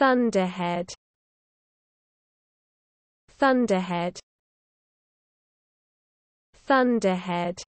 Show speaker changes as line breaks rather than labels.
Thunderhead Thunderhead Thunderhead